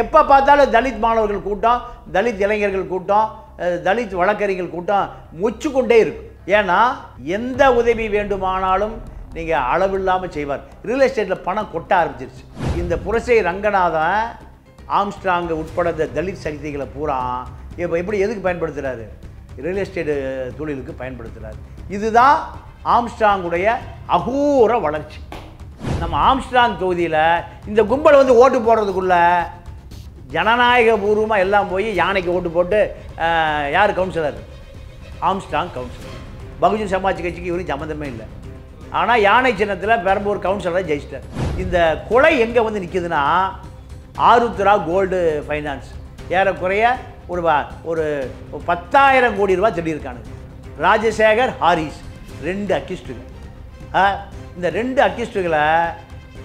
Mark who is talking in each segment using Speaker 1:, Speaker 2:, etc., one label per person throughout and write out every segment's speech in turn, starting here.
Speaker 1: எப்போ பார்த்தாலும் தலித் மாணவர்கள் கூட்டம் தலித் இளைஞர்கள் கூட்டம் தலித் வழக்கறிஞர்கள் கூட்டம் முச்சு கொண்டே இருக்கும் ஏன்னா எந்த உதவி வேண்டுமானாலும் நீங்கள் அளவில்லாமல் செய்வார் ரியல் எஸ்டேட்டில் பணம் கொட்ட ஆரம்பிச்சிருச்சு இந்த புரசை ரங்கநாதன் ஆம்ஸ்டாங்கு உட்பட இந்த தலித் சக்திகளை பூரா இப்போ எப்படி எதுக்கு பயன்படுத்துகிறாரு ரியல் எஸ்டேட்டு தொழிலுக்கு பயன்படுத்துகிறாரு இதுதான் ஆம்ஸ்டாங்குடைய அகூர வளர்ச்சி நம்ம ஆம்ஸ்டாங் தொகுதியில் இந்த கும்பல் வந்து ஓட்டு போடுறதுக்குள்ளே ஜனநாயக பூர்வமாக எல்லாம் போய் யானைக்கு ஓட்டு போட்டு யார் councillor Armstrong councillor Bahujan Samaj கட்சிக்கு இவரும் சம்மந்தமே இல்லை ஆனால் யானை சின்னத்தில் பெரம்பூர் கவுன்சிலராக ஜெயிச்சிட்டார் இந்த கொலை எங்கே வந்து நிற்கிதுன்னா ஆருத்ரா கோல்டு ஃபைனான்ஸ் ஏறக்குறைய ஒரு ஒரு பத்தாயிரம் கோடி ரூபா சொல்லியிருக்கானுங்க ராஜசேகர் ஹாரிஸ் ரெண்டு அக்கிஸ்டுகள் இந்த ரெண்டு அக்கிஸ்டுகளை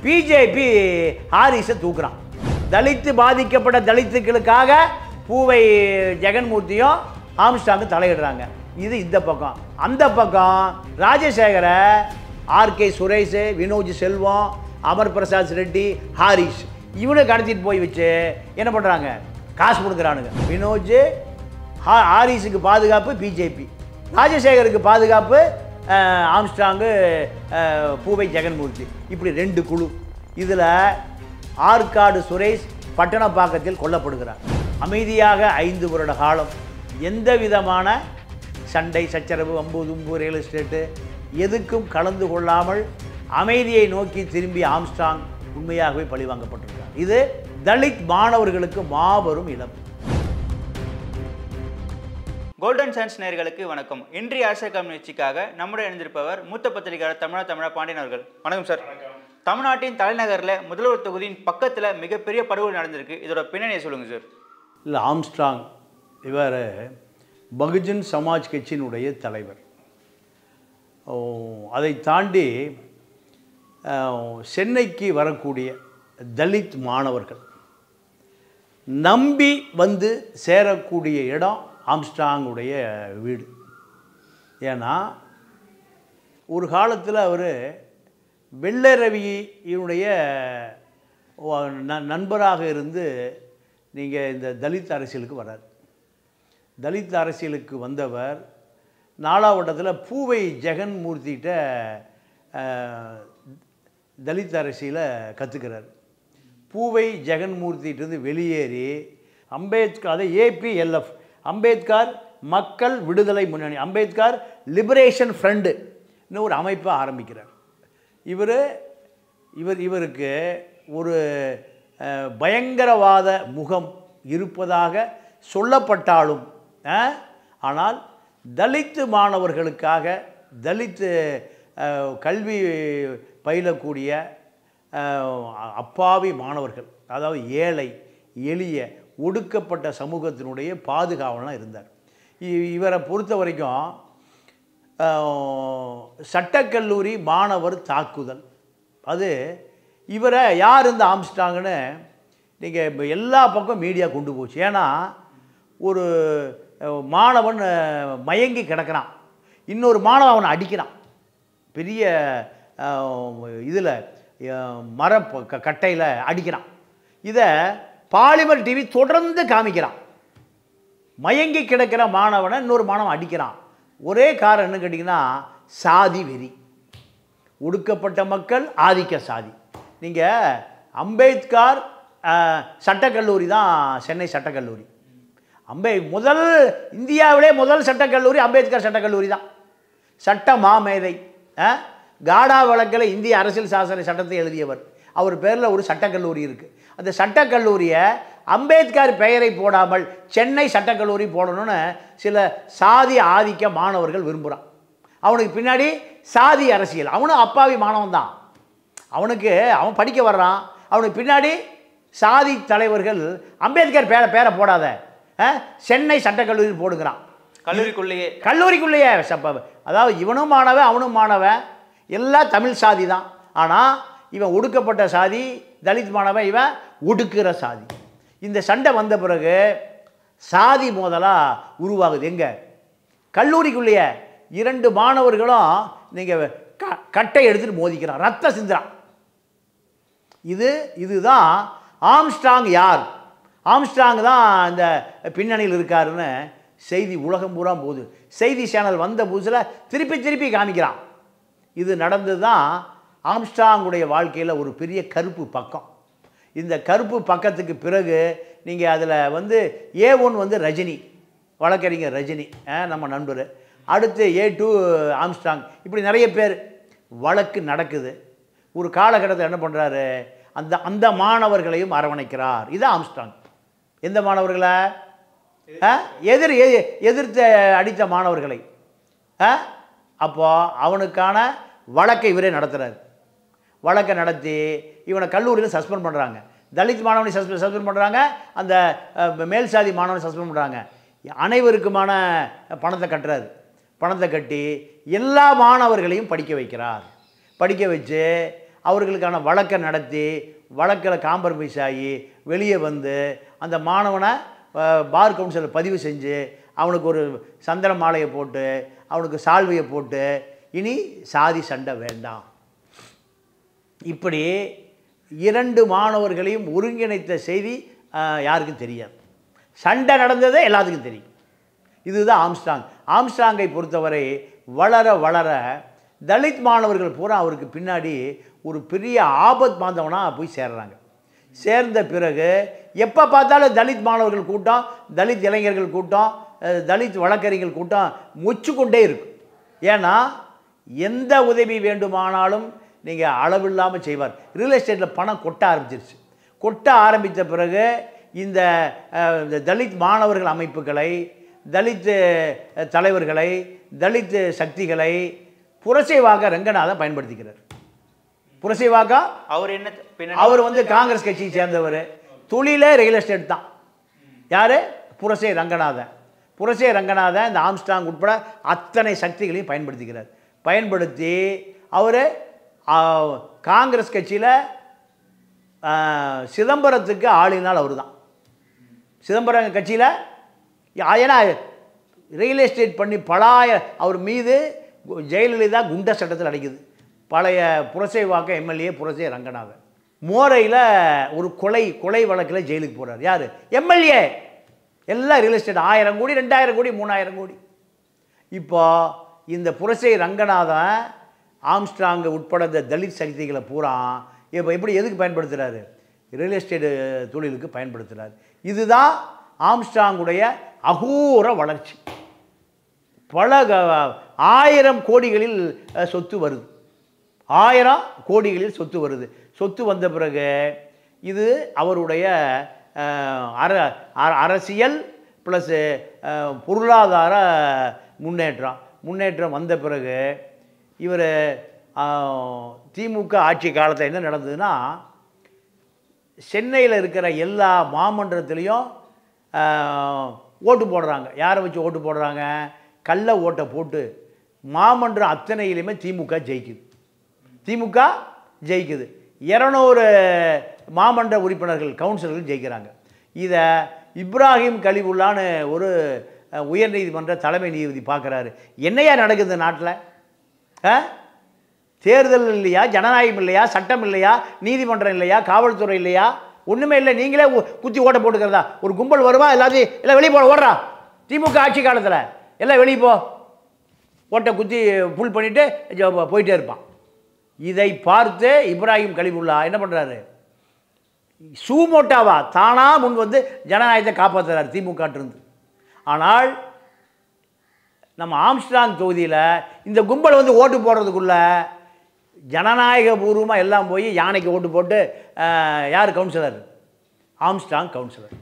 Speaker 1: பிஜேபி ஹாரிஸை தூக்குறான் தலித்து பாதிக்கப்பட்ட தலித்துக்களுக்காக பூவை ஜெகன்மூர்த்தியும் ஆம்ஸ்டாங்கு தலையிடுறாங்க இது இந்த பக்கம் அந்த பக்கம் ராஜசேகர ஆர்கே சுரேஷ் வினோஜ் செல்வம் அமர் பிரசாத் ரெட்டி ஹாரிஷ் இவனை கடத்திட்டு போய் வச்சு என்ன பண்ணுறாங்க காசு கொடுக்குறானுங்க வினோஜ் ஹா ஹாரிஸுக்கு பாதுகாப்பு பிஜேபி ராஜசேகருக்கு பாதுகாப்பு ஆம்ஸ்டாங்கு பூவை ஜெகன்மூர்த்தி இப்படி ரெண்டு குழு இதில் ஆற்காடு சுரேஷ் பட்டணப்பாக்கத்தில் கொல்லப்படுகிறார் அமைதியாக ஐந்து வருட காலம் எந்த விதமான சண்டை சச்சரவு அம்பு தும்பு ரியல் எஸ்டேட்டு எதுக்கும் கலந்து கொள்ளாமல் அமைதியை நோக்கி திரும்பி ஆம்ஸ்டாங் உண்மையாகவே பழிவாங்கப்பட்டிருக்கார் இது தலித் மாணவர்களுக்கு மாபெரும் இழப்பு
Speaker 2: கோல்டன் சயின்ஸ் நேர்களுக்கு வணக்கம் இன்றைய அரசியல் கம்யூனிச்சிக்காக நம்முடன் இணைந்திருப்பவர் மூத்த பத்திரிகையாளர் தமிழா தமிழா பாண்டியன் அவர்கள் வணக்கம் சார் தமிழ்நாட்டின் தலைநகரில் முதல்வர் தொகுதியின் பக்கத்தில் மிகப்பெரிய படுகொலை நடந்திருக்கு இதோட பின்னணியை சொல்லுங்கள் சார்
Speaker 1: இல்லை ஆம்ஸ்ட்ராங் இவர் பகுஜன் சமாஜ் கட்சியினுடைய தலைவர் அதை தாண்டி சென்னைக்கு வரக்கூடிய தலித் மாணவர்கள் நம்பி வந்து சேரக்கூடிய இடம் ஆம்ஸ்ட்ராங்குடைய வீடு ஏன்னா ஒரு காலத்தில் அவர் வெள்ளை ரவியினுடைய நண்பராக இருந்து நீங்கள் இந்த தலித் அரசியலுக்கு வரார் தலித் அரசியலுக்கு வந்தவர் நாலாவட்டத்தில் பூவை ஜெகன் மூர்த்திகிட்ட தலித் அரசியலை கற்றுக்கிறார் பூவை ஜெகன்மூர்த்திகிட்டேருந்து வெளியேறி அம்பேத்கர் அதை ஏபிஎல்எஃப் அம்பேத்கர் மக்கள் விடுதலை முன்னணி அம்பேத்கர் லிபரேஷன் ஃப்ரெண்டுன்னு இன்னும் ஒரு அமைப்பை ஆரம்பிக்கிறார் இவர் இவர் இவருக்கு ஒரு பயங்கரவாத முகம் இருப்பதாக சொல்லப்பட்டாலும் ஆனால் தலித்து மாணவர்களுக்காக தலித்து கல்வி பயிலக்கூடிய அப்பாவி மாணவர்கள் அதாவது ஏழை எளிய ஒடுக்கப்பட்ட சமூகத்தினுடைய பாதுகாவலாம் இருந்தார் இவரை பொறுத்த வரைக்கும் சட்டக்கல்லூரி மாணவர் தாக்குதல் அது இவரை யார் இந்த ஆம்ஸ்டாங்கன்னு நீங்கள் இப்போ எல்லா பக்கம் மீடியா கொண்டு போச்சு ஏன்னா ஒரு மாணவன் மயங்கி கிடக்கிறான் இன்னொரு மாணவன் அவனை அடிக்கிறான் பெரிய இதில் மர கட்டையில் அடிக்கிறான் இதை பாலிமர் டிவி தொடர்ந்து காமிக்கிறான் மயங்கி கிடக்கிற மாணவனை இன்னொரு மாணவன் அடிக்கிறான் ஒரே காரணம் என்ன கேட்டிங்கன்னா சாதி வெறி ஒடுக்கப்பட்ட மக்கள் ஆதிக்க சாதி நீங்கள் அம்பேத்கார் சட்டக்கல்லூரி தான் சென்னை சட்டக்கல்லூரி அம்பே முதல் இந்தியாவிலே முதல் சட்டக்கல்லூரி அம்பேத்கர் சட்டக்கல்லூரி தான் சட்ட மாமேதை காடா வழக்கில் இந்திய அரசியல் சாசன சட்டத்தை எழுதியவர் அவர் பேரில் ஒரு சட்டக்கல்லூரி இருக்குது அந்த சட்டக்கல்லூரியை அம்பேத்கர் பெயரை போடாமல் சென்னை சட்டக்கல்லூரி போடணும்னு சில சாதி ஆதிக்க மாணவர்கள் விரும்புகிறான் அவனுக்கு பின்னாடி சாதி அரசியல் அவனும் அப்பாவி மாணவன் தான் அவனுக்கு அவன் படிக்க வர்றான் அவனுக்கு பின்னாடி சாதி தலைவர்கள் அம்பேத்கர் பேரை பேரை போடாத சென்னை சட்டக்கல்லூரி போடுகிறான் கல்லூரிக்குள்ளேயே கல்லூரிக்குள்ளேயே அதாவது இவனும் மாணவன் அவனும் மாணவன் எல்லாம் தமிழ் சாதி தான் ஆனால் இவன் ஒடுக்கப்பட்ட சாதி தலித் மாணவன் இவன் ஒடுக்கிற சாதி இந்த சண்டை வந்த பிறகு சாதி மோதலாக உருவாகுது எங்கே கல்லூரிக்குள்ளேயே இரண்டு மாணவர்களும் நீங்கள் க கட்டை எடுத்துகிட்டு மோதிக்கிறான் ரத்த சிந்துறான் இது இதுதான் ஆம்ஸ்ட்ராங் யார் ஆம்ஸ்ட்ராங் தான் இந்த பின்னணியில் இருக்காருன்னு செய்தி உலகம் பூரா போகுது செய்தி சேனல் வந்த புதுசில் திருப்பி திருப்பி காமிக்கிறான் இது நடந்து தான் ஆம்ஸ்டாங்குடைய வாழ்க்கையில் ஒரு பெரிய கருப்பு பக்கம் இந்த கருப்பு பக்கத்துக்கு பிறகு நீங்கள் அதில் வந்து ஏ ஒன் வந்து ரஜினி வழக்கறிஞர் ரஜினி நம்ம நண்பர் அடுத்து ஏ டூ ஆம்ஸ்டாங் இப்படி நிறைய பேர் வழக்கு நடக்குது ஒரு காலகட்டத்தில் என்ன பண்ணுறாரு அந்த அந்த மாணவர்களையும் அரவணைக்கிறார் இது ஆம்ஸ்டாங் எந்த மாணவர்களை எதிர் எதிர்த்த அடித்த மாணவர்களை அப்போது அவனுக்கான வழக்கை இவரே நடத்துகிறார் வழக்கை நடத்தி இவனை கல்லூரியில் சஸ்பெண்ட் பண்ணுறாங்க தலித் மாணவனை சஸ்பெண்ட் சஸ்பெண்ட் பண்ணுறாங்க அந்த மேல் சாதி மாணவனை சஸ்பெண்ட் பண்ணுறாங்க அனைவருக்குமான பணத்தை கட்டுறாரு பணத்தை கட்டி எல்லா மாணவர்களையும் படிக்க வைக்கிறார் படிக்க வச்சு அவர்களுக்கான வழக்கை நடத்தி வழக்கில் காம்ப்ரமைஸ் ஆகி வெளியே வந்து அந்த மாணவனை பார் கவுன்சிலில் பதிவு செஞ்சு அவனுக்கு ஒரு சந்திர மாலையை போட்டு அவனுக்கு சால்வையை போட்டு இனி சாதி சண்டை வேண்டாம் இப்படி இரண்டு மாணவர்களையும் ஒருங்கிணைத்த செய்தி யாருக்கும் தெரியாது சண்டை நடந்ததே எல்லாத்துக்கும் தெரியும் இதுதான் ஆம்ஸ்டாங் ஆம்ஸ்டாங்கை பொறுத்தவரை வளர வளர தலித் மாணவர்கள் பூரா அவருக்கு பின்னாடி ஒரு பெரிய ஆபத் மாந்தவனாக போய் சேர்றாங்க சேர்ந்த பிறகு எப்போ பார்த்தாலும் தலித் மாணவர்கள் கூட்டம் தலித் இளைஞர்கள் கூட்டம் தலித் வழக்கறிஞர்கள் கூட்டம் முச்சு கொண்டே இருக்கும் ஏன்னா எந்த உதவி வேண்டுமானாலும் நீங்கள் அளவில்லாமல் செய்வார் ரியல் எஸ்டேட்டில் பணம் கொட்ட ஆரம்பிச்சிருச்சு கொட்ட ஆரம்பித்த பிறகு இந்த தலித் மாணவர்கள் அமைப்புகளை தலித்து தலைவர்களை தலித்து சக்திகளை புரசைவாக ரங்கநாதன் பயன்படுத்திக்கிறார் புரசைவாக
Speaker 2: அவர் என்ன அவர் வந்து காங்கிரஸ்
Speaker 1: கட்சியை சேர்ந்தவர் தொழிலே ரியல் எஸ்டேட் தான் யார் புரசை ரங்கநாதன் புரசை ரங்கநாதன் இந்த ஆம்ஸ்டாங் உட்பட அத்தனை சக்திகளையும் பயன்படுத்திக்கிறார் பயன்படுத்தி அவர் காங்கிரஸ் கட்சியில் சிதம்பரத்துக்கு ஆளுநாள் அவர் தான் சிதம்பரம் கட்சியில் ஏன்னா ரியல் எஸ்டேட் பண்ணி பலாய அவர் மீது ஜெயலலிதா குண்ட சட்டத்தில் அடைக்குது பழைய புரசை வாக்க எம்எல்ஏ புரசை ரங்கநாதன் மோரையில் ஒரு கொலை கொலை வழக்கில் ஜெயிலுக்கு போகிறார் யார் எம்எல்ஏ எல்லாம் ரியல் எஸ்டேட் ஆயிரம் கோடி ரெண்டாயிரம் கோடி மூணாயிரம் கோடி இப்போ இந்த புரசை ரங்கநாதன் ஆம்ஸ்ட்ராங்கு உட்பட இந்த தலித் சக்திகளை பூரா இப்போ எப்படி எதுக்கு பயன்படுத்துகிறாரு ரியல் எஸ்டேட்டு தொழிலுக்கு பயன்படுத்துகிறார் இதுதான் ஆம்ஸ்ட்ராங்குடைய அகூர வளர்ச்சி பல ஆயிரம் கோடிகளில் சொத்து வருது ஆயிரம் கோடிகளில் சொத்து வருது சொத்து வந்த பிறகு இது அவருடைய அர அரசியல் ப்ளஸ்ஸு பொருளாதார முன்னேற்றம் முன்னேற்றம் வந்த பிறகு இவர் திமுக ஆட்சி காலத்தில் என்ன நடந்ததுன்னா சென்னையில் இருக்கிற எல்லா மாமன்றத்துலேயும் ஓட்டு போடுறாங்க யாரை வச்சு ஓட்டு போடுறாங்க கள்ள ஓட்டை போட்டு மாமன்றம் அத்தனையிலையுமே திமுக ஜெயிக்குது திமுக ஜெயிக்குது இரநூறு மாமன்ற உறுப்பினர்கள் கவுன்சிலர்கள் ஜெயிக்கிறாங்க இதை இப்ராஹிம் கழிவுள்ளான்னு ஒரு உயர்நீதிமன்ற தலைமை நீதிபதி பார்க்குறாரு என்னையா நடக்குது நாட்டில் தேர்தல் இல்லையா ஜனநாயகம் இல்லையா சட்டம் இல்லையா நீதிமன்றம் இல்லையா காவல்துறை இல்லையா ஒன்றுமே இல்லை நீங்களே குத்தி ஓட்ட போட்டுக்கிறதா ஒரு கும்பல் வருவா எல்லாத்தையும் எல்லாம் வெளியே போட ஓடுறா திமுக ஆட்சி காலத்தில் எல்லாம் வெளியே போ ஓட்டை குத்தி ஃபுல் பண்ணிவிட்டு போயிட்டே இருப்பான் இதை பார்த்து இப்ராஹிம் கலிபுல்லா என்ன பண்ணுறாரு சூமோட்டாவா தானாக முன் வந்து ஜனநாயகத்தை காப்பாற்றுறார் திமுகட்டிருந்து ஆனால் நம்ம ஆம்ஸ்டாங் தொகுதியில் இந்த கும்பல் வந்து ஓட்டு போடுறதுக்குள்ளே ஜனநாயக பூர்வமாக எல்லாம் போய் யானைக்கு ஓட்டு போட்டு யார் கவுன்சிலர் ஆம்ஸ்டாங் கவுன்சிலர்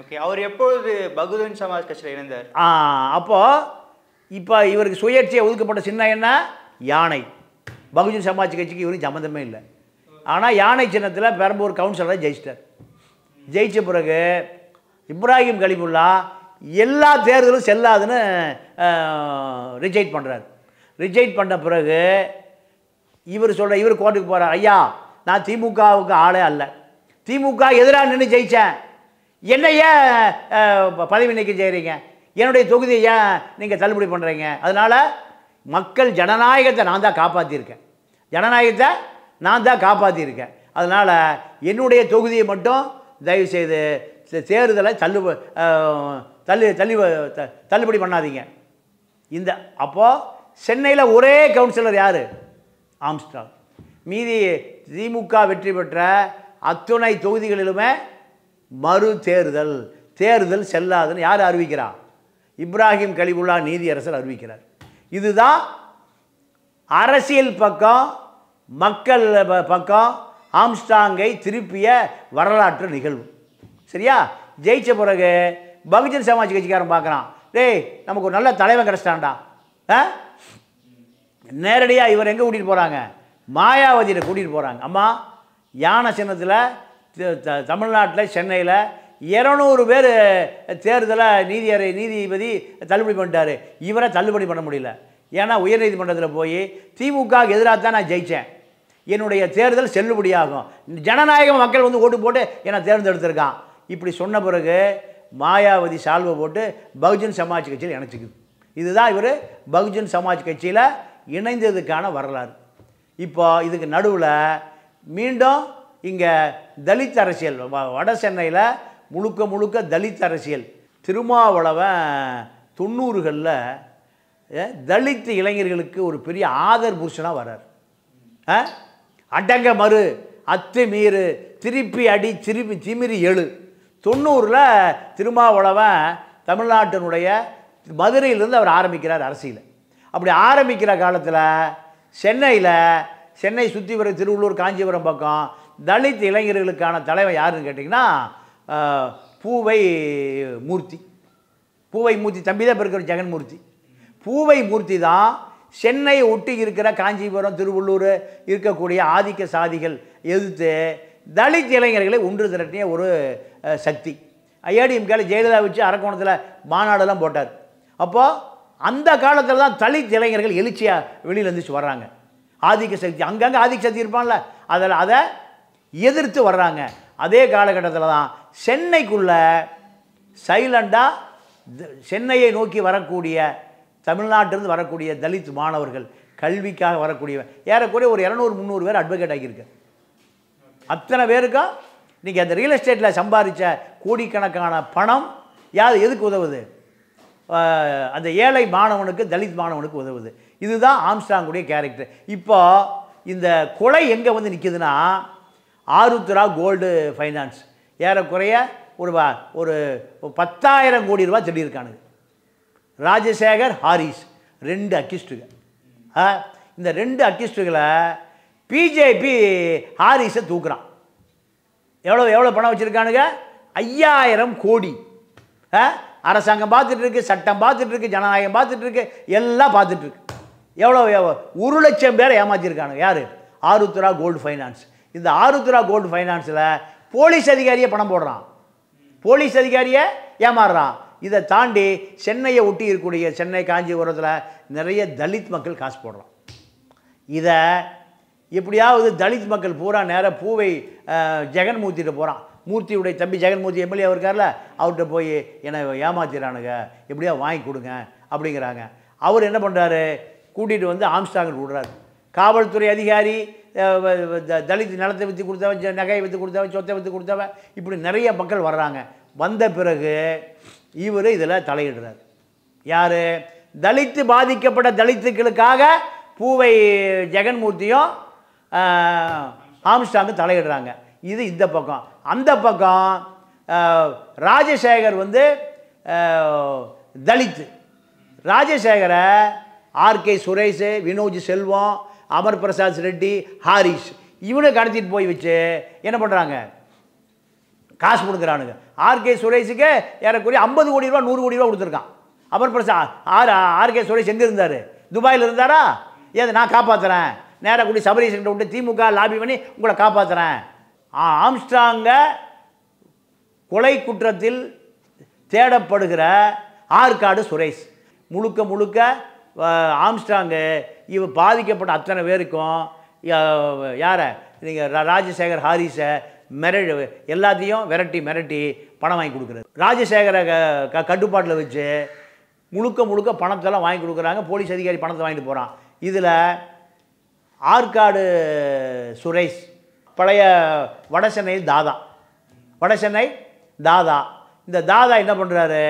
Speaker 2: ஓகே அவர் எப்பொழுது பகுஜன் சமாஜ் கட்சியில் இணைந்தார்
Speaker 1: அப்போது இப்போ இவருக்கு சுயேட்சையை ஒதுக்கப்பட்ட சின்ன என்ன யானை பகுஜன் சமாஜ் கட்சிக்கு இவருக்கு சம்மந்தமே இல்லை ஆனால் யானை சின்னத்தில் பெரம்பூர் கவுன்சிலராக ஜெயிச்சிட்டார் ஜெயித்த பிறகு இப்ராஹிம் கலிமுல்லா எல்லா தேர்தலும் செல்லாதுன்னு ரிஜெக்ட் பண்ணுறார் ரிஜெக்ட் பண்ண பிறகு இவர் சொல்கிற இவர் கோர்ட்டுக்கு போகிறார் ஐயா நான் திமுகவுக்கு ஆளே அல்ல திமுக எதிராக நின்று ஜெயித்தேன் என்ன ஏன் பதவி நீக்கம் செய்கிறீங்க என்னுடைய தொகுதியை ஏன் நீங்கள் தள்ளுபடி பண்ணுறீங்க அதனால் மக்கள் ஜனநாயகத்தை நான் தான் காப்பாற்றியிருக்கேன் ஜனநாயகத்தை நான் தான் காப்பாற்றியிருக்கேன் அதனால் என்னுடைய தொகுதியை மட்டும் தயவுசெய்து தேர்தலை தள்ளு தள்ளு தள்ளி தள்ளுபடி பண்ணாதீங்க இந்த அப்போது சென்னையில் ஒரே கவுன்சிலர் யார் ஆம்ஸ்டாங் மீதி திமுக வெற்றி பெற்ற அத்துணை தொகுதிகளிலுமே மறு தேர்தல் தேர்தல் செல்லாதுன்னு யார் அறிவிக்கிறார் இப்ராஹிம் கலிபுல்லா நீதியரசர் அறிவிக்கிறார் இதுதான் அரசியல் பக்கம் மக்கள் பக்கம் ஆம்ஸ்டாங்கை திருப்பிய வரலாற்று நிகழ்வு சரியா ஜெயிச்ச பிறகு பகுஜன் சமாஜ் கட்சிக்காரன் பார்க்குறான் டேய் நமக்கு ஒரு நல்ல தலைவன் கிடச்சிட்டான்டா ஆ நேரடியாக இவர் எங்கே கூட்டிகிட்டு போகிறாங்க மாயாவதியில் கூட்டிகிட்டு போகிறாங்க அம்மா யானை சின்னத்தில் தமிழ்நாட்டில் சென்னையில் இரநூறு பேர் தேர்தலை நீதியறை நீதிபதி தள்ளுபடி பண்ணிட்டார் இவரை தள்ளுபடி பண்ண முடியல ஏன்னா உயர்நீதிமன்றத்தில் போய் திமுக எதிராக தான் நான் ஜெயித்தேன் என்னுடைய தேர்தல் செல்லுபடியாகும் ஜனநாயக மக்கள் வந்து ஓட்டு போட்டு என்னை தேர்ந்தெடுத்திருக்கான் இப்படி சொன்ன பிறகு மாயாவதி சால்வை போட்டு பகுஜன் சமாஜ் கட்சியில் இணைச்சிக்குது இதுதான் இவர் பகுஜன் சமாஜ் கட்சியில் இணைந்ததுக்கான வரலாறு இப்போ இதுக்கு நடுவில் மீண்டும் இங்கே தலித் அரசியல் வட சென்னையில் முழுக்க முழுக்க தலித் அரசியல் திருமாவளவன் தொண்ணூறுகளில் தலித் இளைஞர்களுக்கு ஒரு பெரிய ஆதர் புருஷனாக வர்றார் அடங்க மறு அத்து மீறு திருப்பி அடி திருப்பி திமிரி எழு தொண்ணூறில் திருமாவளவன் தமிழ்நாட்டினுடைய மதுரையிலிருந்து அவர் ஆரம்பிக்கிறார் அரசியல் அப்படி ஆரம்பிக்கிற காலத்தில் சென்னையில் சென்னை சுற்றி வர திருவள்ளூர் காஞ்சிபுரம் பக்கம் தலித் இளைஞர்களுக்கான தலைவர் யாருன்னு கேட்டிங்கன்னா பூவை மூர்த்தி பூவை மூர்த்தி தம்பி தான் இருக்கிற ஜெகன்மூர்த்தி பூவை மூர்த்தி தான் சென்னையை ஒட்டி இருக்கிற காஞ்சிபுரம் திருவள்ளூர் இருக்கக்கூடிய ஆதிக்க சாதிகள் எதிர்த்து தலித் இளைஞர்களை ஒன்று திரட்டிய ஒரு சக்தி ஐஏடிஎம்கேல ஜெயலலிதா வச்சு அரக்கோணத்தில் மாநாடெல்லாம் போட்டார் அப்போது அந்த காலத்தில் தான் தலித் இளைஞர்கள் எழுச்சியாக வெளியில் இருந்துச்சு வர்றாங்க ஆதிக்க சக்தி அங்கங்கே ஆதிக்க சக்தி இருப்பான்ல அதில் அதை எதிர்த்து வர்றாங்க அதே காலகட்டத்தில் தான் சென்னைக்குள்ளே சைலண்டாக சென்னையை நோக்கி வரக்கூடிய தமிழ்நாட்டிலிருந்து வரக்கூடிய தலித் மாணவர்கள் கல்விக்காக வரக்கூடிய ஏறக்குறைய ஒரு இரநூறு முந்நூறு பேர் அட்வொகேட் ஆகியிருக்கு அத்தனை பேருக்கும் இன்றைக்கி அந்த ரியல் எஸ்டேட்டில் சம்பாதிச்ச கோடிக்கணக்கான பணம் யார் எதுக்கு உதவுது அந்த ஏழை மாணவனுக்கு தலித் மாணவனுக்கு உதவுது இதுதான் ஆம்ஸ்டாங்குடைய கேரக்டர் இப்போ இந்த கொலை எங்கே வந்து நிற்கிதுன்னா ஆருத்ரா கோல்டு ஃபைனான்ஸ் ஏறக்குறைய ஒரு ஒரு பத்தாயிரம் கோடி ரூபா சொல்லியிருக்கானுங்க ராஜசேகர் ஹாரிஸ் ரெண்டு அக்கிஸ்டுகள் இந்த ரெண்டு அக்கிஸ்டுகளை பிஜேபி ஹாரிஸை தூக்குறான் எவ்வளோ எவ்வளோ பணம் வச்சுருக்கானுங்க ஐயாயிரம் கோடி அரசாங்கம் பார்த்துட்ருக்கு சட்டம் பார்த்துட்ருக்கு ஜனநாயகம் பார்த்துட்ருக்கு எல்லாம் பார்த்துட்ருக்கு எவ்வளோ ஒரு லட்சம் பேரை ஏமாற்றிருக்கானுங்க யார் ஆருத்ரா கோல்டு ஃபைனான்ஸ் இந்த ஆருத்ரா கோல்டு ஃபைனான்ஸில் போலீஸ் அதிகாரியை பணம் போடுறான் போலீஸ் அதிகாரியை ஏமாறுறான் இதை தாண்டி சென்னையை ஒட்டி இருக்கக்கூடிய சென்னை காஞ்சிபுரத்தில் நிறைய தலித் மக்கள் காசு போடுறான் இதை எப்படியாவது தலித் மக்கள் பூரா நேராக பூவை ஜெகன்மூர்த்திகிட்ட போகிறான் மூர்த்தியுடைய தம்பி ஜெகன்மூர்த்தி எம்எல்ஏ அவர் இருக்கார்ல அவர்கிட்ட போய் என்னை ஏமாத்திடுறானுங்க எப்படியா வாங்கி கொடுங்க அப்படிங்கிறாங்க அவர் என்ன பண்ணுறாரு கூட்டிகிட்டு வந்து ஆம்ஸ்டாங்கில் விடுறாரு காவல்துறை அதிகாரி தலித் நிலத்தை விற்று கொடுத்தவன் நகையை விற்று கொடுத்தவன் சொத்தை விற்று கொடுத்தவன் இப்படி நிறைய மக்கள் வர்றாங்க வந்த பிறகு இவர் இதில் தலையிடுறார் யார் தலித்து பாதிக்கப்பட்ட தலித்துக்களுக்காக பூவை ஜெகன்மூர்த்தியும் ஆம்ஸ்டாங்கு தலையிடுறாங்க இது இந்த பக்கம் அந்த பக்கம் ராஜசேகர் வந்து தலித்து ராஜசேகரை ஆர்கே சுரேஷ் வினோஜ் செல்வம் அமர் பிரசாத் ரெட்டி ஹாரிஷ் இவனை கடத்திட்டு போய் வச்சு என்ன பண்ணுறாங்க காசு கொடுக்குறானுங்க ஆர்கே சுரேஷுக்கு ஏறக்குறைய ஐம்பது கோடி ரூபா நூறு கோடி ரூபா கொடுத்துருக்கான் அமர் பிரசாத் ஆர் ஆர்கே சுரேஷ் எங்கே இருந்தார் துபாயில் இருந்தாரா ஏது நான் காப்பாற்றுறேன் நேராக கூடி சபரீஷன் விட்டு திமுக லாபி பண்ணி உங்களை காப்பாற்றுறேன் ஆம்ஸ்டாங்கை கொலை குற்றத்தில் தேடப்படுகிற ஆற்காடு சுரேஷ் முழுக்க முழுக்க ஆம்ஸ்டாங்கு இவ பாதிக்கப்பட்ட அத்தனை பேருக்கும் யாரை நீங்கள் ராஜசேகர் ஹாரிஸை மிர எல்லாத்தையும் விரட்டி மிரட்டி பணம் வாங்கி கொடுக்குறது ராஜசேகரை க கட்டுப்பாட்டில் வச்சு முழுக்க முழுக்க பணத்தெல்லாம் வாங்கி கொடுக்குறாங்க போலீஸ் அதிகாரி பணத்தை வாங்கிட்டு போகிறான் இதில் ஆற்காடு சுரேஷ் பழைய வடசென்னை தாதா வடசென்னை தாதா இந்த தாதா என்ன பண்ணுறாரு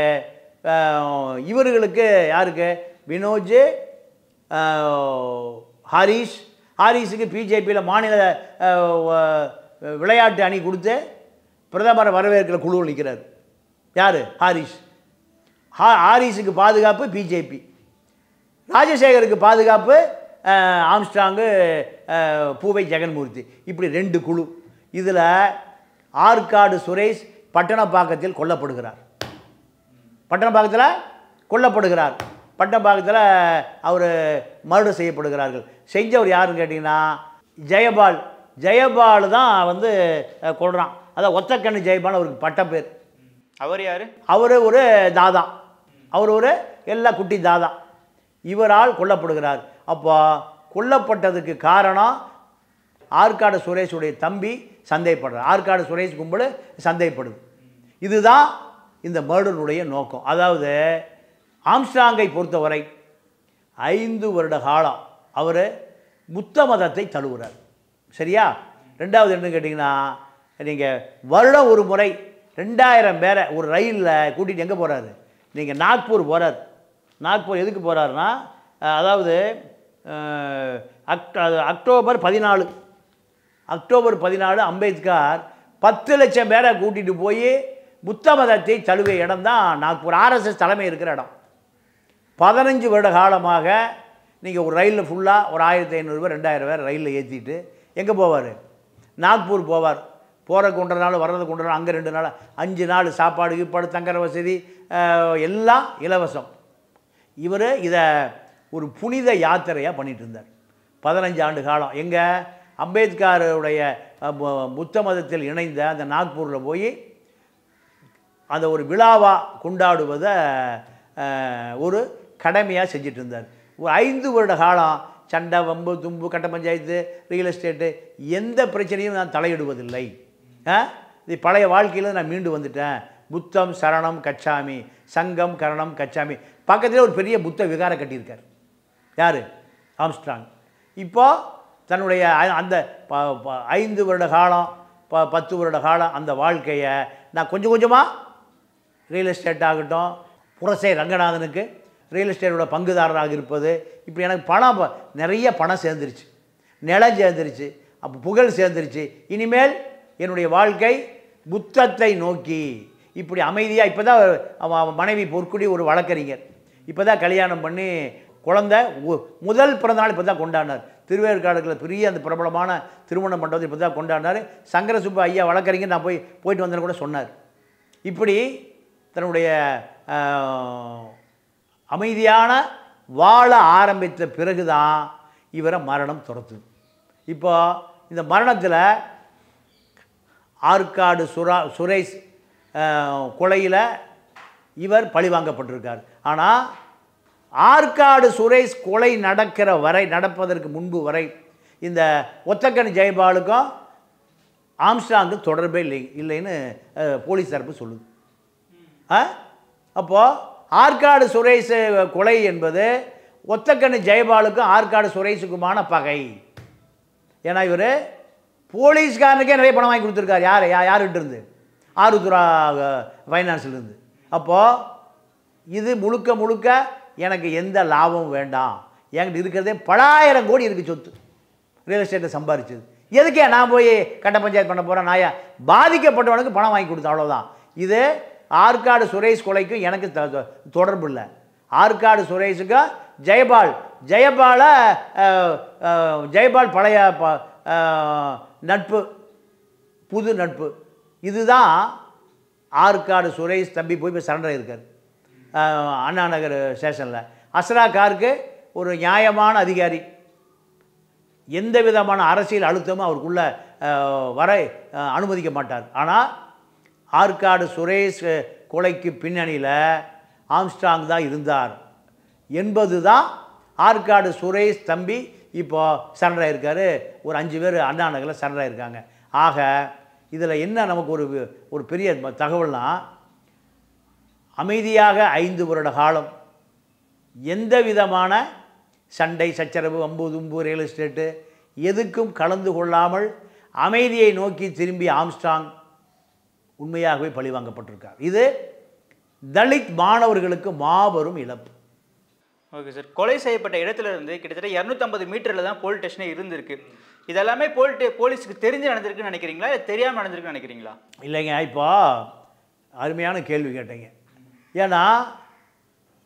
Speaker 1: இவர்களுக்கு யாருக்கு வினோஜ் ஹரீஷ் ஹாரிஸுக்கு பிஜேபியில் மாநில விளையாட்டு அணி கொடுத்து பிரதமரை வரவேற்கிற குழு நிற்கிறார் யார் ஹாரிஸ் ஹா ஹாரிஸுக்கு பாதுகாப்பு பிஜேபி ராஜசேகருக்கு பாதுகாப்பு ஆம்ஸ்ட்ராங்கு பூவை ஜெகன்மூர்த்தி இப்படி ரெண்டு குழு இதில் ஆற்காடு சுரேஷ் பட்டணப்பாக்கத்தில் கொல்லப்படுகிறார் பட்டணப்பாக்கத்தில் கொல்லப்படுகிறார் பட்டணப்பாக்கத்தில் அவர் மறுடு செய்யப்படுகிறார்கள் செஞ்சவர் யாருன்னு கேட்டிங்கன்னா ஜெயபால் ஜெயபால் தான் வந்து கொள்கிறான் அதான் ஒத்தக்கண்ணு ஜெயபால் அவருக்கு பட்ட பேர் அவர் யார் அவர் ஒரு தாதா அவர் ஒரு எல்லா குட்டி தாதா இவரால் கொல்லப்படுகிறார் அப்போ கொல்லப்பட்டதுக்கு காரணம் ஆற்காடு சுரேஷுடைய தம்பி சந்தேகப்படுறார் ஆற்காடு சுரேஷ் கும்பல் சந்தேகப்படுது இதுதான் இந்த மேடனுடைய நோக்கம் அதாவது ஆம்ஸ்டாங்கை பொறுத்தவரை ஐந்து வருட காலம் அவர் புத்த மதத்தை தழுவுறார் சரியா ரெண்டாவது என்ன கேட்டிங்கன்னா நீங்கள் வருடம் ஒரு முறை ரெண்டாயிரம் பேரை ஒரு ரயிலில் கூட்டிகிட்டு எங்கே போகிறாரு நீங்கள் நாக்பூர் போகிறார் நாக்பூர் எதுக்கு போகிறாருன்னா அதாவது அக்டோ அக்டோபர் பதினாலு அக்டோபர் பதினாலு அம்பேத்கர் பத்து லட்சம் பேரை கூட்டிகிட்டு போய் புத்த மதத்தை தழுவிய இடம் தான் நாக்பூர் ஆர்எஸ்எஸ் தலைமை இருக்கிற இடம் பதினஞ்சு வருட காலமாக நீங்கள் ஒரு ரயிலில் ஃபுல்லாக ஒரு ஆயிரத்தி ஐநூறுரூவா ரெண்டாயிரம் பேர் ரயிலில் ஏற்றிட்டு எங்கே போவார் நாக்பூர் போவார் போகிற கொண்ட நாள் வர்றது கொண்ட நாள் அங்கே ரெண்டு நாள் அஞ்சு நாள் சாப்பாடு கீப்பாடு தங்குற வசதி எல்லாம் இலவசம் இவர் இதை ஒரு புனித யாத்திரையாக பண்ணிகிட்டு இருந்தார் பதினஞ்சு ஆண்டு காலம் எங்கே அம்பேத்கருடைய புத்த மதத்தில் இணைந்த அந்த நாக்பூரில் போய் அந்த ஒரு விழாவாக கொண்டாடுவதை ஒரு கடமையாக செஞ்சிட்டு இருந்தார் ஒரு ஐந்து வருட காலம் சண்டை வம்பு தும்பு கட்ட பஞ்சாயத்து ரியல் எஸ்டேட்டு எந்த பிரச்சனையும் நான் தலையிடுவதில்லை இது பழைய வாழ்க்கையில் நான் மீண்டு வந்துட்டேன் புத்தம் சரணம் கச்சாமி சங்கம் கரணம் கச்சாமி பக்கத்தில் ஒரு பெரிய புத்த விகாரம் கட்டியிருக்கார் யார் ஆம்ஸ்ட்ராங் இப்போது தன்னுடைய அந்த ஐந்து வருட காலம் ப பத்து வருட காலம் அந்த வாழ்க்கையை நான் கொஞ்சம் கொஞ்சமாக ரியல் எஸ்டேட் ஆகட்டும் புரசை ரங்கநாதனுக்கு ரியல் எஸ்டேட்டோட பங்குதாரராக இருப்பது இப்படி எனக்கு பணம் நிறைய பணம் சேர்ந்துருச்சு நிலம் சேர்ந்துருச்சு அப்போ புகழ் சேர்ந்துருச்சு இனிமேல் என்னுடைய வாழ்க்கை புத்தத்தை நோக்கி இப்படி அமைதியாக இப்போ தான் மனைவி பொற்குடி ஒரு வழக்கறிஞர் இப்போ தான் கல்யாணம் பண்ணி குழந்த முதல் பிறந்தநாள் இப்போ தான் கொண்டாடினார் திருவேற்காடுகளில் பெரிய அந்த பிரபலமான திருமணம் பண்ணுறது இப்போ தான் கொண்டாடினார் சங்கரசுப்பு ஐயா வழக்கறிஞர் நான் போய் போயிட்டு வந்தேன் கூட சொன்னார் இப்படி தன்னுடைய அமைதியான வாழ ஆரம்பித்த பிறகு தான் இவரை மரணம் துரத்துது இப்போ இந்த மரணத்தில் ஆற்காடு சுரா சுரேஷ் கொலையில் இவர் பழிவாங்கப்பட்டிருக்கார் ஆனால் ஆற்காடு சுரேஷ் கொலை நடக்கிற வரை நடப்பதற்கு முன்பு வரை இந்த ஒத்தக்கன் ஜெயபாலுக்கும் ஆம்ஸ்டாங்கு தொடர்பே இல்லை இல்லைன்னு போலீஸ் தரப்பு சொல்லுது அப்போது ஆற்காடு சுரேஷ் கொலை என்பது ஒத்தக்கண்ணு ஜெயபாலுக்கும் ஆற்காடு சுரேஷுக்குமான பகை ஏன்னா இவர் போலீஸ்காரனுக்கே நிறைய பணம் வாங்கி கொடுத்துருக்காரு யார் யா யார்கிட்ட இருந்து ஆருத்ரா ஃபைனான்ஸ்லேருந்து அப்போது இது முழுக்க முழுக்க எனக்கு எந்த லாபமும் வேண்டாம் என்கிட்ட இருக்கிறதே பலாயிரம் கோடி இருக்குது சொத்து ரியல் எஸ்டேட்டை சம்பாரிச்சது எதுக்கே நான் போய் கட்ட பஞ்சாயத்து பண்ண போகிறேன் நான் பாதிக்கப்பட்டவனுக்கு பணம் வாங்கி கொடுத்தேன் அவ்வளோதான் இது ஆற்காடு சுரேஷ் கொலைக்கும் எனக்கு தொடர்பு இல்லை ஆற்காடு சுரேஷுக்கும் ஜெயபால் ஜெயபாலை ஜெயபால் பழைய ப நட்பு புது நட்பு இதுதான் ஆற்காடு சுரேஷ் தம்பி போய் போய் சரண்டர் இருக்கார் அண்ணா நகர் ஸ்டேஷனில் அஸ்ரா காருக்கு ஒரு நியாயமான அதிகாரி எந்த விதமான அரசியல் அழுத்தமும் அவருக்குள்ளே வர அனுமதிக்க மாட்டார் ஆனால் ஆற்காடு சுரேஷ் கொலைக்கு பின்னணியில் ஆம்ஸ்டாங் தான் இருந்தார் என்பது தான் ஆற்காடு சுரேஷ் தம்பி இப்போ சரணாயிருக்காரு ஒரு அஞ்சு பேர் அண்ணா நகரில் சரணாயிருக்காங்க ஆக இதில் என்ன நமக்கு ஒரு ஒரு பெரிய தகவல்னால் அமைதியாக ஐந்து வருட காலம் எந்த விதமான சண்டை சச்சரவு அம்பு தும்பு ரியல் எஸ்டேட்டு எதுக்கும் கலந்து கொள்ளாமல் அமைதியை நோக்கி திரும்பி ஆம்ஸ்டாங் உண்மையாகவே பழிவாங்கப்பட்டிருக்கார் இது தலித் மாணவர்களுக்கு மாபெரும் இழப்பு
Speaker 2: ஓகே சார் கொலை செய்யப்பட்ட இடத்துலேருந்து கிட்டத்தட்ட இரநூத்தம்பது மீட்டரில் தான் போலீஸ் ஸ்டேஷனே இருந்திருக்கு இதெல்லாமே போலீட்டு போலீஸுக்கு தெரிஞ்சு நடந்திருக்குன்னு நினைக்கிறீங்களா இல்லை தெரியாமல் நடந்திருக்குன்னு நினைக்கிறீங்களா
Speaker 1: இல்லைங்க இப்போ அருமையான கேள்வி கேட்டீங்க ஏன்னா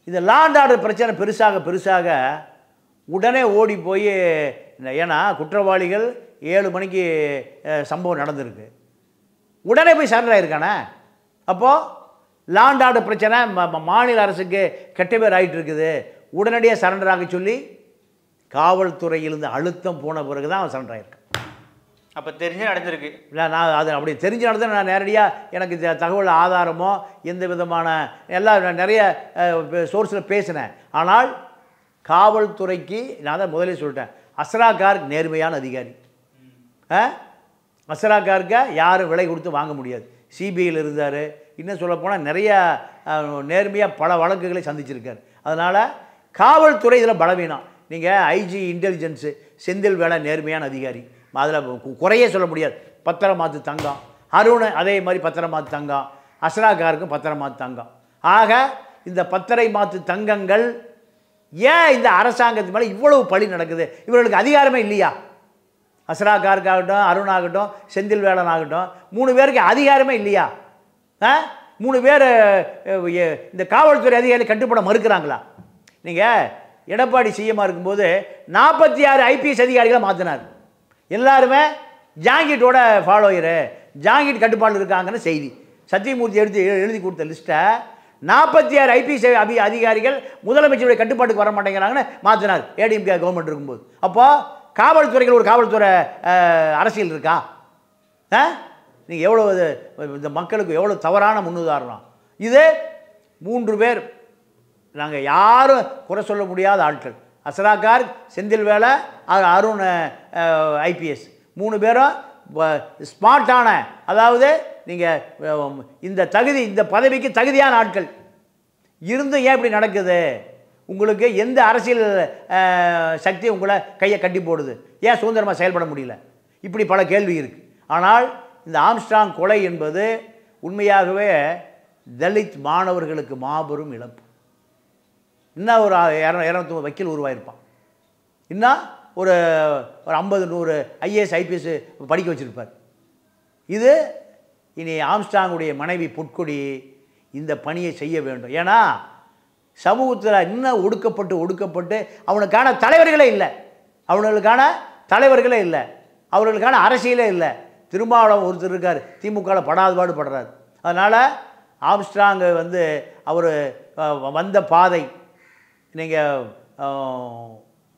Speaker 1: இந்த லாண்ட் ஆர்டர் பிரச்சனை பெருசாக பெருசாக உடனே ஓடி போய் ஏன்னா குற்றவாளிகள் ஏழு மணிக்கு சம்பவம் நடந்திருக்கு உடனே போய் சரண்டர் ஆகிருக்கானே அப்போது லாண்ட் ஆர்டர் பிரச்சனை மாநில அரசுக்கு கெட்ட பேர் ஆகிட்டு இருக்குது உடனடியாக சரண்டர் ஆக சொல்லி காவல்துறையிலிருந்து அழுத்தம் போன பிறகு தான் அவன் சரண்டர் ஆகியிருக்கான்
Speaker 2: அப்போ தெரிஞ்சு நடந்திருக்கு
Speaker 1: இல்லை நான் அது அப்படி தெரிஞ்சு நடந்தால் நான் நேரடியாக எனக்கு தகவல் ஆதாரமோ எந்த விதமான எல்லாம் நிறைய சோர்ஸில் பேசினேன் ஆனால் காவல்துறைக்கு நான் தான் முதலே சொல்லிட்டேன் அஸ்ரா நேர்மையான அதிகாரி அஸ்ரா யாரும் விலை கொடுத்து வாங்க முடியாது சிபிஐயில் இருந்தார் இன்னும் சொல்லப்போனால் நிறைய நேர்மையாக பல வழக்குகளை சந்திச்சிருக்கார் அதனால் காவல்துறை இதில் பலவீனம் நீங்கள் ஐஜி இன்டெலிஜென்ஸு செந்தில் வேலை நேர்மையான அதிகாரி அதில் குறையே சொல்ல முடியாது பத்திரம் மாற்று தங்கம் அருண் அதே மாதிரி பத்திரம் மாற்று தங்கம் அஸ்ராக்காருக்கும் பத்திரம் மாற்று தங்கம் ஆக இந்த பத்திரை மாற்று தங்கங்கள் ஏன் இந்த அரசாங்கத்து மேலே இவ்வளவு பழி நடக்குது இவர்களுக்கு அதிகாரமே இல்லையா அஸ்ராக்காருக்காகட்டும் அருண் ஆகட்டும் செந்தில் வேலன் ஆகட்டும் மூணு பேருக்கு அதிகாரமே இல்லையா ஆ மூணு பேர் இந்த காவல்துறை அதிகாரி கட்டுப்பட மறுக்கிறாங்களா நீங்கள் எடப்பாடி சிஎம்மாக இருக்கும்போது நாற்பத்தி ஆறு ஐபிஎஸ் அதிகாரிகளை மாற்றினார் எல்லாருமே ஜாங்கிட்டோட ஃபாலோயரு ஜாங்கிட் கட்டுப்பாடு இருக்காங்கன்னு செய்தி சத்தியமூர்த்தி எடுத்து எழுதி கொடுத்த லிஸ்ட்டை நாற்பத்தி ஆறு ஐபிஎஸ் அபி அதிகாரிகள் முதலமைச்சருடைய கட்டுப்பாட்டுக்கு வர மாட்டேங்கிறாங்கன்னு மாற்றினார் ஏடிஎம்கே கவர்மெண்ட் இருக்கும்போது அப்போது காவல்துறைகள் ஒரு காவல்துறை அரசியல் இருக்கா ஆ நீங்கள் எவ்வளோ இந்த மக்களுக்கு எவ்வளோ தவறான முன்னுதாரணம் இது மூன்று பேர் நாங்கள் யாரும் குறை சொல்ல முடியாத ஆட்கள் அசரா கார்க் செந்தில் வேலை அருண் ஐபிஎஸ் மூணு பேரும் ஸ்மார்ட்டான அதாவது நீங்கள் இந்த தகுதி இந்த பதவிக்கு தகுதியான ஆட்கள் இருந்தும் ஏன் இப்படி நடக்குது உங்களுக்கு எந்த அரசியல் சக்தி உங்களை கையை கட்டி போடுது ஏன் சுதந்திரமாக செயல்பட முடியல இப்படி பல கேள்வி இருக்குது ஆனால் இந்த ஆம்ஸ்ட்ராங் கொலை என்பது உண்மையாகவே தலித் மாணவர்களுக்கு மாபெரும் இழப்பு இன்னும் ஒரு இரநூ இரநூத்தி வக்கீல் உருவாயிருப்பான் இன்னும் ஒரு ஒரு ஐம்பது நூறு ஐஏஎஸ் ஐபிஎஸ் படிக்க வச்சுருப்பார் இது இனி ஆம்ஸ்டாங்குடைய மனைவி பொற்கொடி இந்த பணியை செய்ய வேண்டும் ஏன்னா சமூகத்தில் இன்னும் ஒடுக்கப்பட்டு ஒடுக்கப்பட்டு அவனுக்கான தலைவர்களே இல்லை அவனுக்கான தலைவர்களே இல்லை அவர்களுக்கான அரசியலே இல்லை திருமாவளம் ஒருத்தர் இருக்கார் திமுகவில் படாதுபாடு படுறார் அதனால் ஆம்ஸ்ட்ராங்கு வந்து அவர் வந்த பாதை நீங்கள்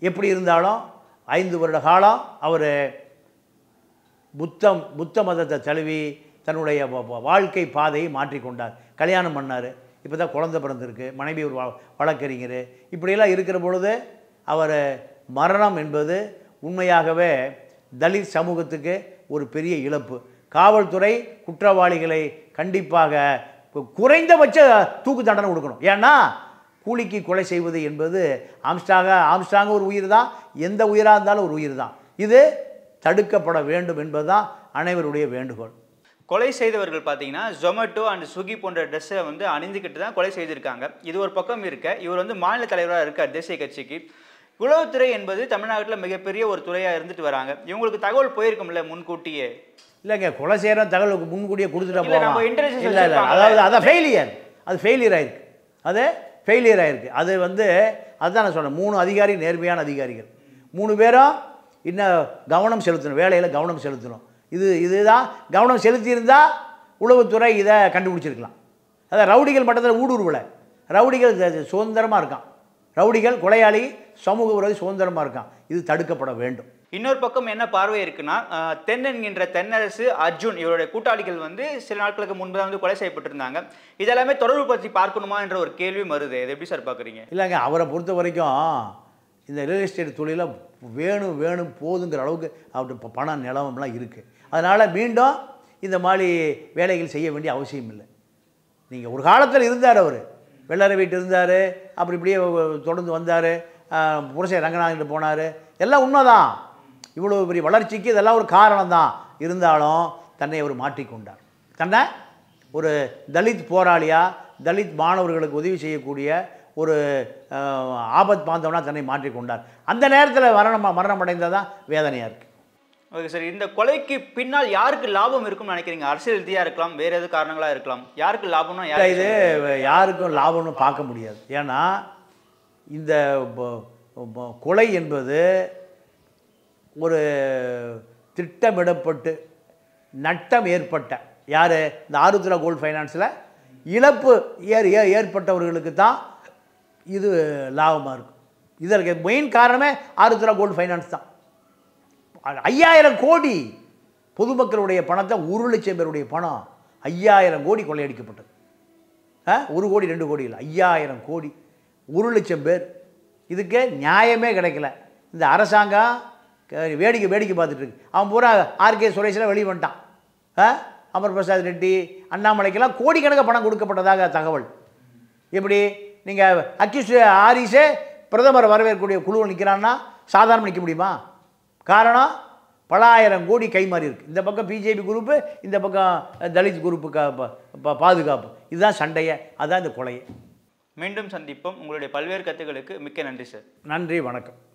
Speaker 1: எப்படி இருந்தாலும் ஐந்து வருட காலம் அவர் புத்தம் புத்த மதத்தை தழுவி தன்னுடைய வாழ்க்கை பாதையை மாற்றிக்கொண்டார் கல்யாணம் பண்ணார் இப்போ தான் குழந்த பிறந்திருக்கு மனைவி ஒரு வழக்கறிஞர் இப்படியெல்லாம் இருக்கிற பொழுது அவர் மரணம் என்பது உண்மையாகவே தலித் சமூகத்துக்கு ஒரு பெரிய இழப்பு காவல்துறை குற்றவாளிகளை கண்டிப்பாக குறைந்தபட்ச தூக்கு தண்டனை கொடுக்கணும் ஏன்னா கூலிக்கு கொலை செய்வது என்பது ஆம்ஸ்டாக ஆம்ஸ்டாங்க ஒரு உயிர் தான் எந்த உயிராக இருந்தாலும் ஒரு உயிர் தான் இது தடுக்கப்பட வேண்டும் என்பது தான் அனைவருடைய வேண்டுகோள்
Speaker 2: கொலை செய்தவர்கள் பார்த்தீங்கன்னா ஜொமேட்டோ அண்ட் ஸ்விக்கி போன்ற ட்ரெஸ்ஸை வந்து அணிந்துக்கிட்டு தான் கொலை செய்திருக்காங்க இது ஒரு பக்கம் இருக்க இவர் வந்து மாநில தலைவராக இருக்கார் தேசிய கட்சிக்கு உளவுத்துறை என்பது தமிழ்நாட்டில் மிகப்பெரிய ஒரு துறையாக இருந்துட்டு வராங்க இவங்களுக்கு தகவல் போயிருக்கும்ல முன்கூட்டியே
Speaker 1: இல்லைங்க கொலை செய்கிற தகவலுக்கு முன்கூட்டியே கொடுத்துட்டா போகலாம் அதாவது அதான் ஃபெயிலியர் அது ஃபெயிலியர் ஆயிருக்கு அது ஃபெயிலியர் ஆகிருக்கு அது வந்து அதுதான் நான் சொன்னேன் மூணு அதிகாரி நேர்மையான அதிகாரிகள் மூணு பேரும் இன்னும் கவனம் செலுத்தணும் வேலையில் கவனம் செலுத்தணும் இது இதுதான் கவனம் செலுத்தியிருந்தால் உளவுத்துறை இதை கண்டுபிடிச்சிருக்கலாம் அதான் ரவுடிகள் மட்டத்தில் ஊடுருவலை ரவுடிகள் சுதந்திரமாக இருக்கான் ரவுடிகள் கொலையாளி சமூக உறவு சுதந்திரமாக இருக்கான் இது தடுக்கப்பட வேண்டும்
Speaker 2: இன்னொரு பக்கம் என்ன பார்வை இருக்குன்னா தென்னென்கின்ற தென்னரசு அர்ஜுன் இவருடைய கூட்டாளிகள் வந்து சில நாட்களுக்கு முன்பு தான் வந்து கொலை செய்யப்பட்டிருந்தாங்க இதெல்லாமே தொடர்பு பற்றி பார்க்கணுமா என்ற ஒரு கேள்வி வருது இது எப்படி சார் பார்க்குறீங்க
Speaker 1: இல்லைங்க அவரை பொறுத்த வரைக்கும் இந்த ரியல் எஸ்டேட் தொழில வேணும் வேணும் போதுங்கிற அளவுக்கு அவர்கிட்ட பணம் நிலவம்லாம் இருக்குது அதனால் மீண்டும் இந்த மாதிரி வேலைகள் செய்ய வேண்டிய அவசியம் இல்லை நீங்கள் ஒரு காலத்தில் இருந்தார் அவர் வெள்ளரை வீட்டு இருந்தார் அப்படி இப்படியே தொடர்ந்து வந்தார் புரசை ரங்கநாதன் போனார் எல்லாம் உண்மைதான் இவ்வளோ பெரிய வளர்ச்சிக்கு இதெல்லாம் ஒரு காரணம் தான் இருந்தாலும் தன்னை அவர் மாற்றிக்கொண்டார் தன்னை ஒரு தலித் போராளியாக தலித் மாணவர்களுக்கு உதவி செய்யக்கூடிய ஒரு ஆபத் பாந்தவனாக தன்னை மாற்றிக்கொண்டார் அந்த நேரத்தில் மரணம் மரணம் தான் வேதனையாக இருக்குது
Speaker 2: ஓகே சார் இந்த கொலைக்கு பின்னால் யாருக்கு லாபம் இருக்கும்னு நினைக்கிறீங்க அரசியல் ரீதியாக இருக்கலாம் வேறு எது காரணங்களாக இருக்கலாம் யாருக்கு லாபம்னா இது
Speaker 1: யாருக்கும் லாபம்னு பார்க்க முடியாது ஏன்னா இந்த கொலை என்பது ஒரு திட்டமிடப்பட்டு நட்டம் ஏற்பட்ட யார் இந்த ஆருத்ரா கோல்டு ஃபைனான்ஸில் இழப்பு ஏற் ஏ ஏற்பட்டவர்களுக்கு தான் இது லாபமாக இருக்கும் இதற்கு மெயின் காரணமே ஆருத்ரா கோல்டு ஃபைனான்ஸ் தான் ஐயாயிரம் கோடி பொதுமக்களுடைய பணத்தை ஒரு லட்சம் பேருடைய பணம் ஐயாயிரம் கோடி கொள்ளையடிக்கப்பட்டது ஒரு கோடி ரெண்டு கோடி இல்லை ஐயாயிரம் கோடி ஒரு லட்சம் பேர் இதுக்கு நியாயமே கிடைக்கல இந்த அரசாங்கம் வேடிக்கை வேடிக்கை பார்த்துட்ருக்கு அவன் பூரா ஆர்கே சுரேஷில் வெளியே வந்துட்டான் ஆ அமர் பிரசாத் ரெட்டி அண்ணாமலைக்கெல்லாம் கோடிக்கணக்காக பணம் கொடுக்கப்பட்டதாக தகவல் எப்படி நீங்கள் அக்யூஸ் ஆரிஸே பிரதமர் வரவேற்கக்கூடிய குழுவில் நிற்கிறான்னா சாதாரண நிற்க முடியுமா காரணம் பல ஆயிரம் கோடி கைமாறி இருக்குது இந்த பக்கம் பிஜேபி குரூப்பு இந்த பக்கம் தலித் குரூப்பு பாதுகாப்பு இதுதான் சண்டையை அதுதான் இந்த கொலையை
Speaker 2: மீண்டும் சந்திப்போம் உங்களுடைய பல்வேறு கருத்துக்களுக்கு மிக்க நன்றி சார்
Speaker 1: நன்றி வணக்கம்